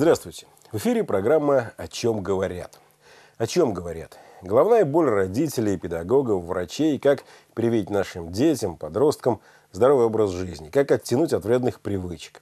Здравствуйте. В эфире программа «О чем говорят». О чем говорят? Головная боль родителей, педагогов, врачей, как привить нашим детям, подросткам здоровый образ жизни, как оттянуть от вредных привычек.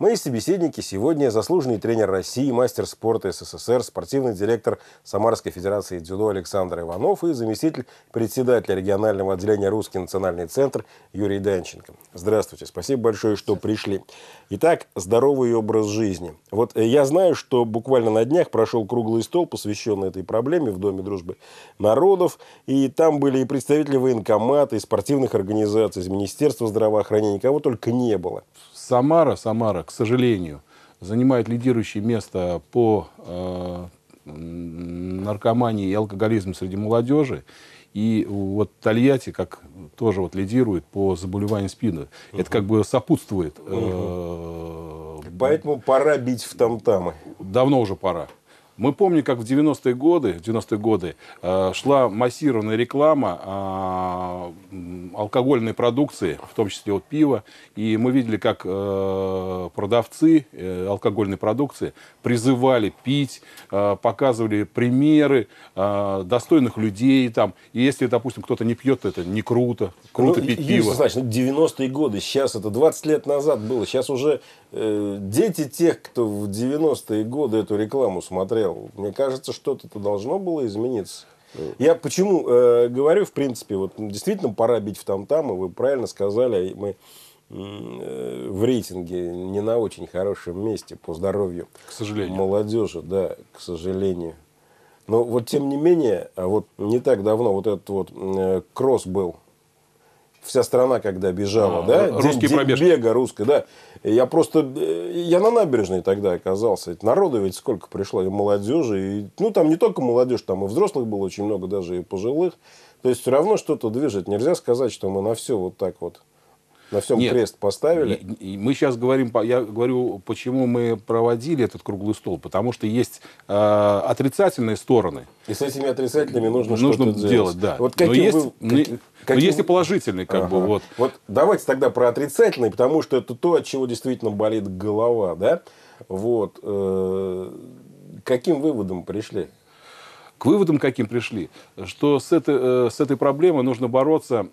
Мои собеседники сегодня заслуженный тренер России, мастер спорта СССР, спортивный директор Самарской Федерации дзюдо Александр Иванов и заместитель председателя регионального отделения Русский национальный центр Юрий Данченко. Здравствуйте, спасибо большое, что пришли. Итак, здоровый образ жизни. Вот э, я знаю, что буквально на днях прошел круглый стол, посвященный этой проблеме в Доме дружбы народов, и там были и представители военкомата, и спортивных организаций, из Министерства здравоохранения, кого только не было. Самара, Самара, к сожалению, занимает лидирующее место по э, наркомании и алкоголизму среди молодежи. И вот Тольятти как тоже вот лидирует по заболеваниям спины. Угу. Это как бы сопутствует. Угу. Э, Поэтому пора бить в там-тамы. Давно уже пора. Мы помним, как в 90-е годы, в 90 годы э, шла массированная реклама э, алкогольной продукции, в том числе вот пива, и мы видели, как э, продавцы э, алкогольной продукции призывали пить, э, показывали примеры э, достойных людей там. И если, допустим, кто-то не пьет, это не круто, круто ну, пить Юрий пиво. Значит, 90-е годы, сейчас это 20 лет назад было, сейчас уже Э, дети тех, кто в 90-е годы эту рекламу смотрел, мне кажется, что-то должно было измениться. Я почему э, говорю, в принципе, вот действительно пора бить в там-там, и вы правильно сказали, мы э, в рейтинге не на очень хорошем месте по здоровью. К сожалению. Молодежи, да, к сожалению. Но вот тем не менее, а вот не так давно вот этот вот э, кросс был вся страна, когда бежала, а, да? Русский День, День бега русская, да. Я просто, э, я на набережной тогда оказался. Народу ведь сколько пришло, и молодежи, и, ну, там не только молодежь, там и взрослых было очень много, даже и пожилых. То есть, все равно что-то движет. Нельзя сказать, что мы на все вот так вот на всем Нет. крест поставили? И, и мы сейчас говорим, я говорю, почему мы проводили этот круглый стол, потому что есть э, отрицательные стороны. И с этими отрицательными нужно, нужно что-то делать. Да. Вот какие но, есть, вы, но, какие... но есть и положительные, как ага. бы вот. Вот давайте тогда про отрицательные, потому что это то, от чего действительно болит голова, да? Вот. Э, каким выводом пришли? К выводам каким пришли? Что с этой, э, с этой проблемой нужно бороться,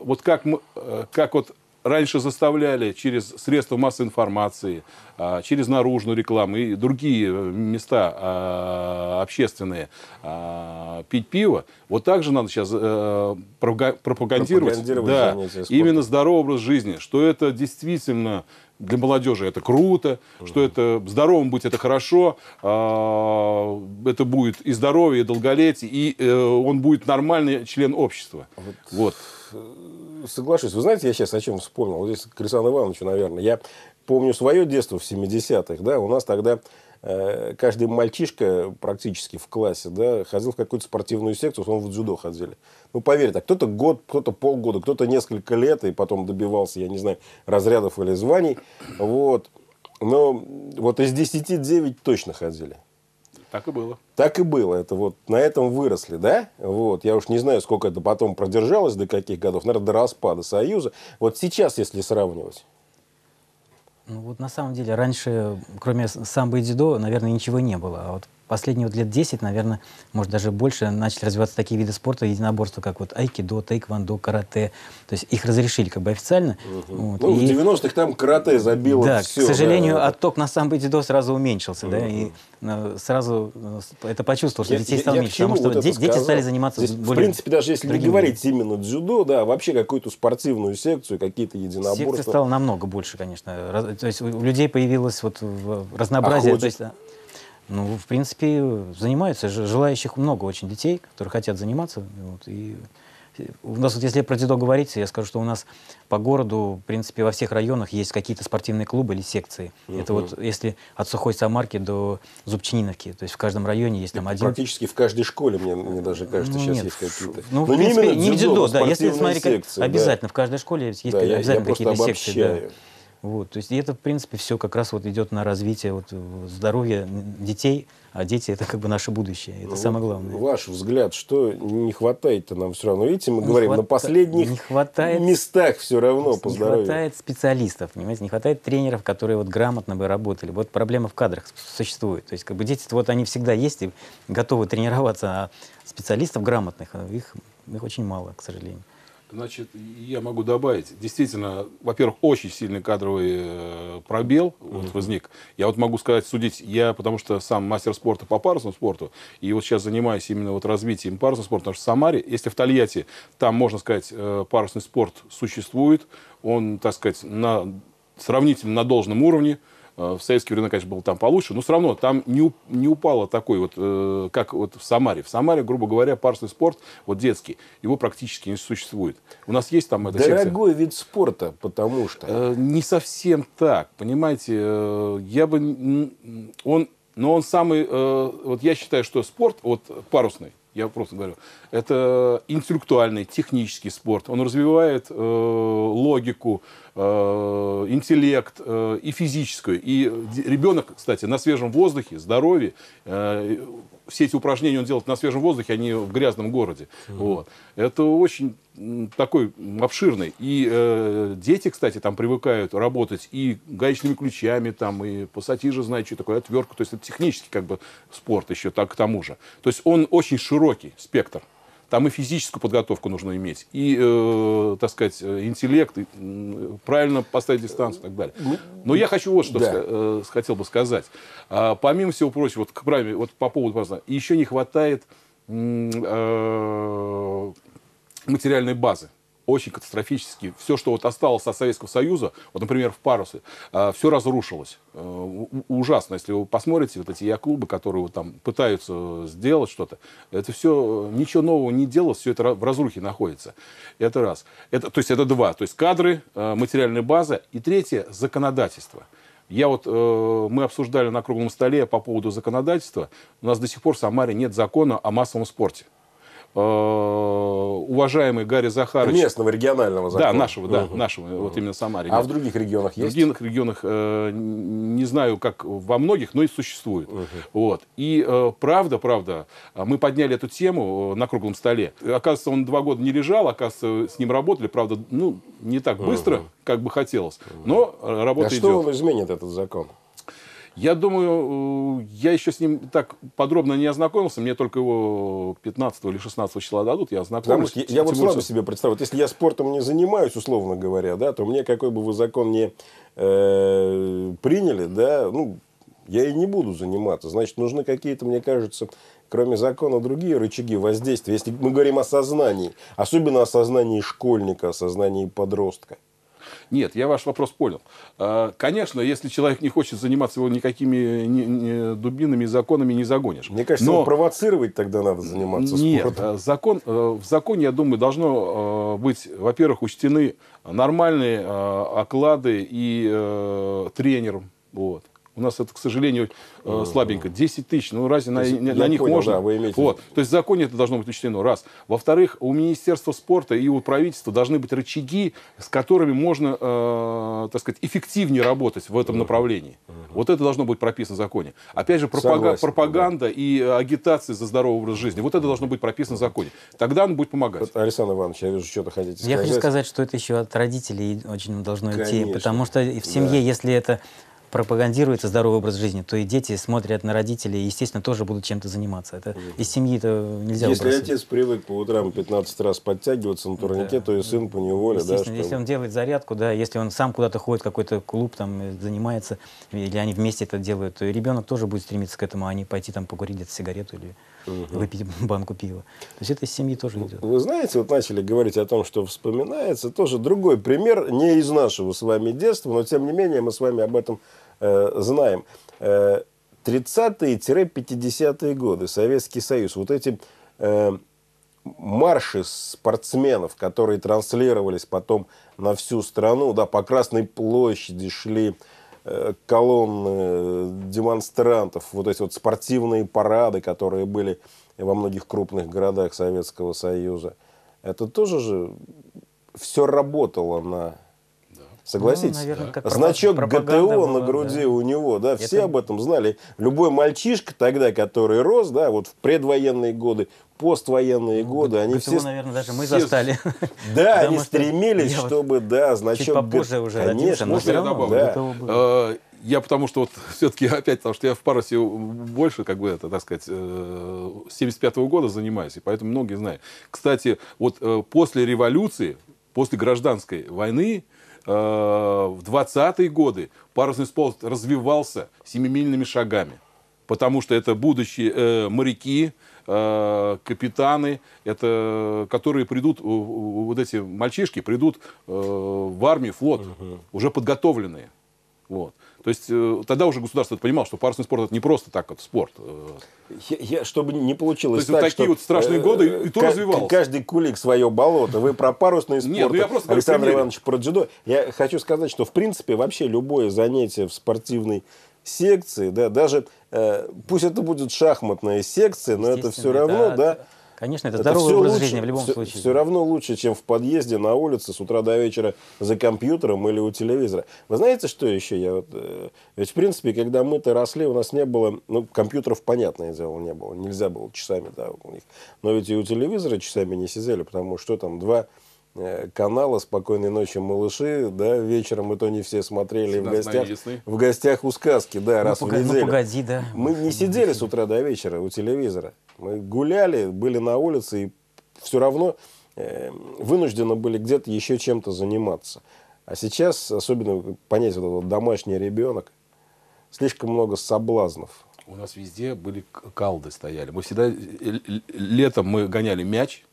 вот как, мы, э, как вот раньше заставляли через средства массовой информации, а, через наружную рекламу и другие э, места а, общественные а, пить пиво, вот так же надо сейчас э, пропагандировать, пропагандировать да, именно здоровый образ жизни, что это действительно для молодежи это круто, mm что это здоровым быть это хорошо, э, это будет и здоровье, и долголетие, и э, он будет нормальный член общества. Вот. вот соглашусь. Вы знаете, я сейчас о чем вспомнил? Вот здесь к Александру Ивановичу, наверное. Я помню свое детство в 70-х. Да? У нас тогда э, каждый мальчишка практически в классе да, ходил в какую-то спортивную секцию, он в дзюдо ходили. Ну, поверьте, кто-то год, кто-то полгода, кто-то несколько лет, и потом добивался, я не знаю, разрядов или званий. Вот. Но вот из 10 9 точно ходили. Так и было. Так и было. Это вот на этом выросли, да? Вот. Я уж не знаю, сколько это потом продержалось, до каких годов. Наверное, до распада Союза. Вот сейчас, если сравнивать. Ну вот на самом деле раньше, кроме самбо и дзюдо, наверное, ничего не было. А вот последние вот лет 10, наверное, может даже больше, начали развиваться такие виды спорта, единоборства, как вот айкидо, тайквандо, карате. То есть их разрешили как бы официально. Угу. Вот, ну, и... в 90-х там карате забило Да, все, к сожалению, да, отток на сам айкидо сразу уменьшился, угу. да, и э, сразу э, это почувствовал, что я, детей стало я, я меньше, потому что вот дети, дети стали заниматься Здесь, более... В принципе, даже если не говорить видами. именно дзюдо, да, а вообще какую-то спортивную секцию, какие-то единоборства. Секций стало намного больше, конечно. То есть у людей появилось вот разнообразие. А то есть, ну, в принципе, занимаются. Желающих много очень детей, которые хотят заниматься. Вот, и э, у нас, вот, если про дзюдо говорить, я скажу, что у нас по городу, в принципе, во всех районах есть какие-то спортивные клубы или секции. Угу. Это вот если от Сухой Самарки до Зубчининовки. То есть в каждом районе есть там Это один... Практически в каждой школе, мне, мне даже кажется, ну, сейчас нет, есть какие-то... Ну, в принципе, не в дзюдо, а да. Если смотреть, да. обязательно в каждой школе есть да, обязательно какие-то секции. Да. Вот, то есть и это, в принципе, все как раз вот идет на развитие вот, э, здоровья детей, а дети это как бы наше будущее, это ну, самое главное. Ваш взгляд, что не хватает-то нам все равно? Видите, мы не говорим хват... на последних не хватает... местах все равно по здоровью. Не хватает специалистов, понимаете, не хватает тренеров, которые вот грамотно бы работали. Вот проблема в кадрах существует. То есть как бы дети, вот они всегда есть и готовы тренироваться, а специалистов грамотных, а их, их очень мало, к сожалению. Значит, я могу добавить, действительно, во-первых, очень сильный кадровый э, пробел вот mm-hmm. возник. Я вот могу сказать, судить, я потому что сам мастер спорта по парусному спорту, и вот сейчас занимаюсь именно вот развитием парусного спорта, потому что в Самаре, если в Тольятти, там, можно сказать, э, парусный спорт существует, он, так сказать, на, сравнительно на должном уровне, mm Э, в советские времена, конечно, было там получше, но все равно там не, не упало такой вот, э, как вот в Самаре. В Самаре, грубо говоря, парусный спорт, вот детский, его практически не существует. У нас есть там это Дорогой секция. вид спорта, потому что... Э, не совсем так, понимаете. Э, я бы... Он, но он самый... Э, вот я считаю, что спорт, вот парусный, я просто говорю, это интеллектуальный, технический спорт. Он развивает э, логику, э, интеллект э, и физическую. И ребенок, кстати, на свежем воздухе, здоровье, э, все эти упражнения он делает на свежем воздухе, а не в грязном городе. Mm-hmm. Вот. Это очень такой обширный. И э, дети, кстати, там привыкают работать и гаечными ключами, там, и пассатижи, знаете, что такое, отвертку. То есть это технический как бы спорт еще так к тому же. То есть он очень широкий спектр. Там и физическую подготовку нужно иметь, и, э, так сказать, э, интеллект, и, правильно поставить дистанцию и так далее. Ну, Но я хочу вот что да. э, хотел бы сказать. А, помимо всего прочего, вот, к праве, вот по поводу поздна, еще не хватает э, материальной базы очень катастрофически. Все, что вот осталось от Советского Союза, вот, например, в парусы, а, все разрушилось. Э, ужасно. Если вы посмотрите, вот эти я-клубы, которые вот там пытаются сделать что-то, это все, э, ничего нового не делалось, все это в разрухе находится. Это раз. Это, то есть это два. То есть кадры, э, материальная база. И третье, законодательство. Я вот, э, мы обсуждали на круглом столе по поводу законодательства. У нас до сих пор в Самаре нет закона о массовом спорте. Э, уважаемый Гарри Захарович... Местного, регионального закона. Да, нашего, да, угу. нашего, угу. вот именно Самаре. А в других регионах есть? В других регионах, э, не знаю, как во многих, но и существует. Угу. Вот. И э, правда, правда, мы подняли эту тему э, на круглом столе. Э, оказывается, он два года не лежал, оказывается, с ним работали, правда, ну, не так быстро, угу. как бы хотелось, но работа а идет. что он изменит, этот закон? Я думаю, э, я еще с ним так подробно не ознакомился. Мне только его 15 или 16 числа дадут, я ознакомлюсь. я, я вот сразу себе представляю, вот если я спортом не занимаюсь, условно говоря, да, то мне какой бы вы закон не э, приняли, да, ну, я и не буду заниматься. Значит, нужны какие-то, мне кажется, кроме закона, другие рычаги воздействия. Если мы говорим о сознании, особенно о сознании школьника, о сознании подростка. Нет, я ваш вопрос понял. А, конечно, если человек не хочет заниматься его никакими дубинами и законами, не загонишь. Мне кажется, Но... провоцировать тогда надо заниматься Нет, спортом. Э, закон, э, в законе, я думаю, должно э, быть, во-первых, учтены нормальные оклады и тренером. Вот. У нас это, к сожалению, э, слабенько. 10 тысяч, ну разве на, на, на них понял, можно? Да, вы имеете вот. То есть в законе это должно быть учтено, раз. Во-вторых, у Министерства спорта и у правительства должны быть рычаги, с которыми можно, э, так сказать, эффективнее работать в этом угу. направлении. Угу. Вот это должно быть прописано в законе. Опять же, пропаг... Согласен, пропаганда да. и агитация за здоровый образ жизни, вот это должно быть прописано в законе. Тогда он будет помогать. Вот, Александр Иванович, я вижу, что-то хотите сказать. Я хочу сказать, что это еще от родителей очень должно Конечно. идти, потому что в семье, да. если это пропагандируется здоровый образ жизни, то и дети смотрят на родителей и, естественно, тоже будут чем-то заниматься. Это из семьи это нельзя Если бросать. отец привык по утрам 15 раз подтягиваться на турнике, да. то и сын по неволе. Естественно, да, если он делает зарядку, да, если он сам куда-то ходит, какой-то клуб там э, занимается, или они вместе это делают, то и ребенок тоже будет стремиться к этому, а не пойти там покурить где-то сигарету или угу. выпить банку пива. То есть это из семьи тоже идет. Вы знаете, вот начали говорить о том, что вспоминается, тоже другой пример, не из нашего с вами детства, но тем не менее мы с вами об этом э, знаем. Э, 30-50-е годы, Советский Союз, вот эти э, марши спортсменов, которые транслировались потом на всю страну, да, по Красной площади шли, Э, колонны э, демонстрантов, вот эти вот спортивные парады, которые были во многих крупных городах Советского Союза, это тоже же все работало на Согласитесь? Ну, наверное, как Значок ГТО была, на груди да. у него, да, все Это... об этом знали. Любой мальчишка тогда, который рос, да, вот в предвоенные годы, поствоенные годы, они ГТО, все... наверное, даже мы все... застали. Да, они стремились, чтобы, да, значок... Чуть попозже уже Конечно, можно я добавлю? Э, я потому что вот все-таки опять, потому что я в парусе больше, как бы это, так сказать, 75 э, -го года занимаюсь, и поэтому многие знают. Кстати, вот э, после революции, после гражданской войны э, в 20-е годы парусный спорт развивался семимильными шагами. Потому что это будущие э, моряки, э, капитаны, это, которые придут, вот эти мальчишки придут э, в армию, флот, угу. уже подготовленные. Вот. То есть э, тогда уже государство понимало, что парусный спорт это не просто так вот спорт. Э. Я, я, чтобы не получилось То есть так, вот такие что, вот страшные э, годы и то развивалось. Каждый кулик свое болото. Вы про парусный спорт, Нет, ну я просто Александр Иванович про дзюдо. Я хочу сказать, что в принципе вообще любое занятие в спортивной секции, да, даже э, пусть это будет шахматная секция, но это все равно, да, да Конечно, это, это здоровый образ лучше, жизни в любом все, случае. Все равно лучше, чем в подъезде, на улице, с утра до вечера за компьютером или у телевизора. Вы знаете, что еще? Я вот, э, ведь, в принципе, когда мы-то росли, у нас не было, ну, компьютеров, понятное дело, не было. Нельзя было часами, да, у них. Но ведь и у телевизора часами не сидели, потому что там два э, канала «Спокойной ночи, малыши», да, вечером и то не все смотрели в гостях, в гостях у сказки, да, ну, раз погоди, в ну, неделю. Ну, погоди, да. Мы не сидели с утра до вечера у телевизора. Мы гуляли, были на улице и все равно э, вынуждены были где-то еще чем-то заниматься. А сейчас, особенно понять вот этот домашний ребенок, слишком много соблазнов. У нас везде были калды стояли. Мы всегда э, летом мы гоняли мяч,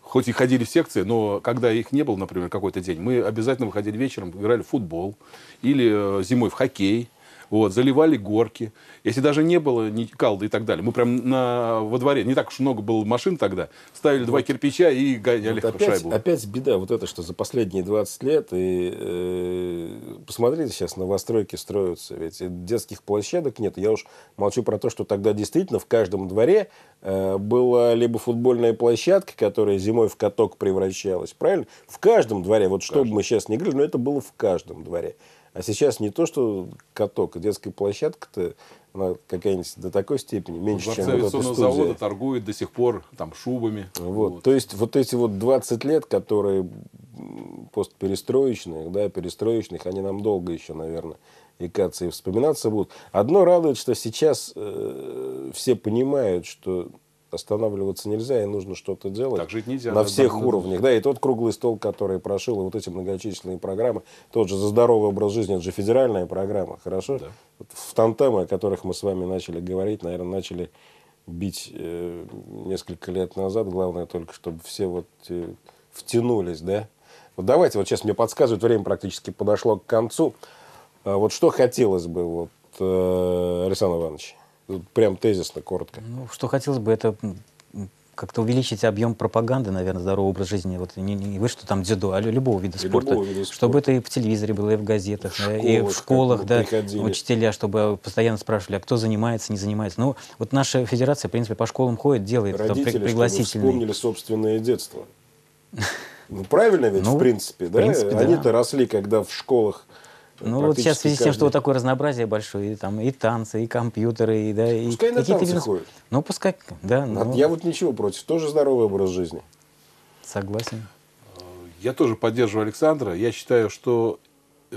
хоть и ходили в секции, но когда их не было, например, какой-то день, мы обязательно выходили вечером, играли в футбол или э, зимой в хоккей вот, заливали горки. Если даже не было ни калды и так далее, мы прям на, во дворе, не так уж много было машин тогда, ставили вот. два кирпича и гоняли вот опять, шайбу. Опять беда вот это, что за последние 20 лет, и э, посмотрите сейчас, новостройки строятся, ведь детских площадок нет. Я уж молчу про то, что тогда действительно в каждом дворе э, была либо футбольная площадка, которая зимой в каток превращалась, правильно? В каждом дворе, вот что бы мы сейчас не говорили, но это было в каждом дворе. А сейчас не то, что каток, детская площадка-то она какая-нибудь до такой степени меньше, чем вот эта завода торгует до сих пор там шубами. Вот. вот. То есть вот эти вот 20 лет, которые постперестроечных, да, перестроечных, они нам долго еще, наверное, икаться и вспоминаться будут. Одно радует, что сейчас э, все понимают, что останавливаться нельзя, и нужно что-то делать так жить нельзя, на всех да, уровнях. Да, и тот круглый стол, который прошел, и вот эти многочисленные программы, тот же «За здоровый образ жизни», это же федеральная программа, хорошо? Да. Вот в тантемы, о которых мы с вами начали говорить, наверное, начали бить э, несколько лет назад. Главное только, чтобы все вот э, втянулись, да? Вот давайте, вот сейчас мне подсказывают, время практически подошло к концу. Э, вот что хотелось бы, вот, э, Александр Иванович? прям тезисно, коротко? Ну, что хотелось бы, это как-то увеличить объем пропаганды, наверное, здорового образа жизни. Вот не, не вы что там дзюдо, а любого вида спорта. Любого вида спорта. Чтобы это и в телевизоре было, и в газетах, в школах, и в школах, да, приходили. учителя, чтобы постоянно спрашивали, а кто занимается, не занимается. Ну, вот наша федерация, в принципе, по школам ходит, делает Родители, это пригласительный. вспомнили собственное детство. Ну, правильно ведь, ну, в принципе, да? Они-то да. росли, когда в школах ну вот сейчас в связи с тем, что вот такое разнообразие большое, и, там, и танцы, и компьютеры, и, да, пускай и пускай на танцы виды... ходят. Ну пускай, да. Но... Ну. Я вот ничего против, тоже здоровый образ жизни. Согласен. Э, я тоже поддерживаю Александра. Я считаю, что э,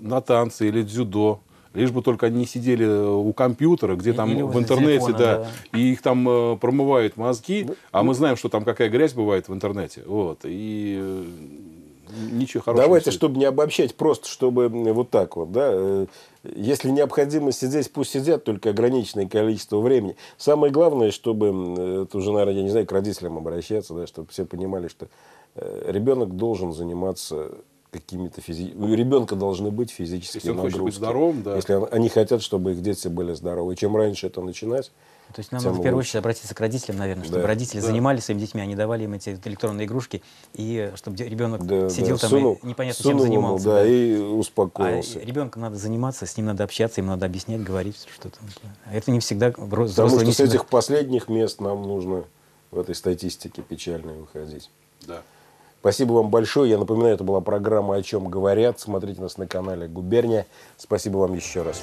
на танцы или дзюдо, лишь бы только они не сидели э, у компьютера, где там в интернете, телефона, да, да, и их там э, промывают мозги, ну, а мы ну. знаем, что там какая грязь бывает в интернете, вот, и э, ничего хорошего. Давайте, чтобы не обобщать, просто чтобы вот так вот, да, э, если необходимо сидеть, пусть сидят, только ограниченное количество времени. Самое главное, чтобы, это уже, наверное, я не знаю, к родителям обращаться, да, чтобы все понимали, что э, ребенок должен заниматься какими-то физи... У ребенка должны быть физические если он нагрузки. Хочет быть здоровым, да. Если они хотят, чтобы их дети были здоровы. И чем раньше это начинать, то есть нам надо в первую лучше. очередь обратиться к родителям, наверное, чтобы да. родители да. занимались своими детьми, они а давали им эти электронные игрушки, и чтобы ребенок да, сидел да. там сунул, и непонятно сунул, чем занимался. Да, да, и а успокоился. А ребенку надо заниматься, с ним надо общаться, ему надо объяснять, говорить, что то Это не всегда взрослый. Потому что с всегда... этих последних мест нам нужно в этой статистике печальной выходить. Да. Спасибо вам большое. Я напоминаю, это была программа «О чем говорят». Смотрите нас на канале «Губерния». Спасибо вам еще раз.